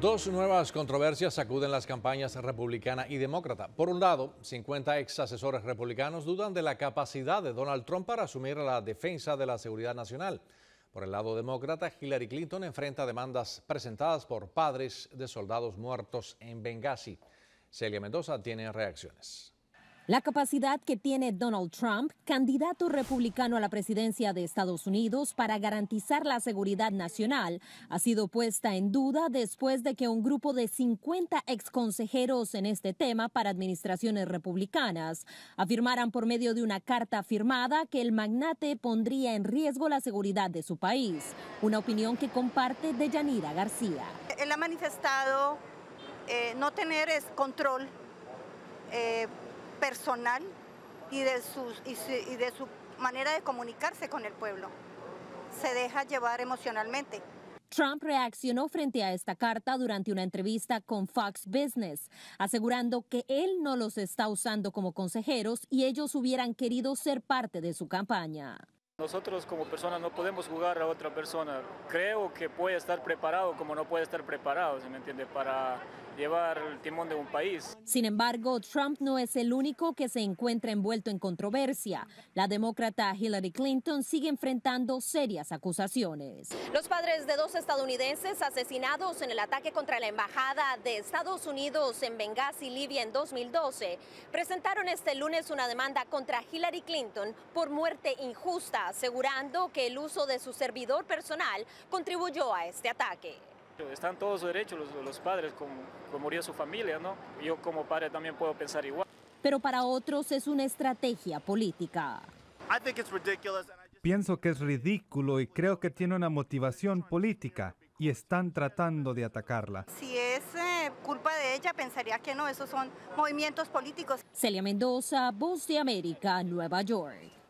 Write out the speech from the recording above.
Dos nuevas controversias sacuden las campañas republicana y demócrata. Por un lado, 50 ex asesores republicanos dudan de la capacidad de Donald Trump para asumir la defensa de la seguridad nacional. Por el lado demócrata, Hillary Clinton enfrenta demandas presentadas por padres de soldados muertos en Benghazi. Celia Mendoza tiene reacciones. La capacidad que tiene Donald Trump, candidato republicano a la presidencia de Estados Unidos, para garantizar la seguridad nacional ha sido puesta en duda después de que un grupo de 50 exconsejeros en este tema para administraciones republicanas afirmaran por medio de una carta firmada que el magnate pondría en riesgo la seguridad de su país, una opinión que comparte Deyanira García. Él ha manifestado eh, no tener control. Eh, personal y de, sus, y, de su manera de comunicarse con el pueblo. Se deja llevar emocionalmente. Trump reaccionó frente a esta carta durante una entrevista con Fox Business, asegurando que él no los está usando como consejeros y ellos hubieran querido ser parte de su campaña. Nosotros como personas no podemos jugar a otra persona. Creo que puede estar preparado como no puede estar preparado, ¿se me entiende? Para llevar el timón de un país. Sin embargo, Trump no es el único que se encuentra envuelto en controversia. La demócrata Hillary Clinton sigue enfrentando serias acusaciones. Los padres de dos estadounidenses asesinados en el ataque contra la embajada de Estados Unidos en Benghazi, Libia en 2012, presentaron este lunes una demanda contra Hillary Clinton por muerte injusta asegurando que el uso de su servidor personal contribuyó a este ataque. Están todos derechos los, padres, como, como murió su familia, ¿no? Yo como padre también puedo pensar igual. Pero para otros es una estrategia política. Pienso que es ridículo y creo que tiene una motivación política y están tratando de atacarla. Si es eh, culpa de ella, pensaría que no, esos son movimientos políticos. Celia Mendoza, Voz de América, Nueva York.